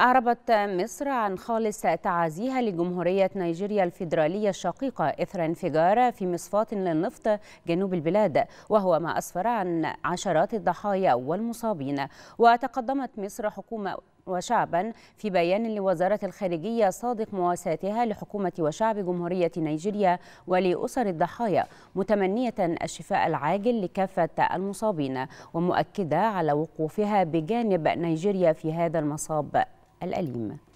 أعربت مصر عن خالص تعازيها لجمهورية نيجيريا الفيدرالية الشقيقة إثر انفجار في مصفاة للنفط جنوب البلاد وهو ما أسفر عن عشرات الضحايا والمصابين وتقدمت مصر حكومة وشعبا في بيان لوزارة الخارجية صادق مواساتها لحكومة وشعب جمهورية نيجيريا ولأسر الضحايا متمنية الشفاء العاجل لكافة المصابين ومؤكدة على وقوفها بجانب نيجيريا في هذا المصاب الأليم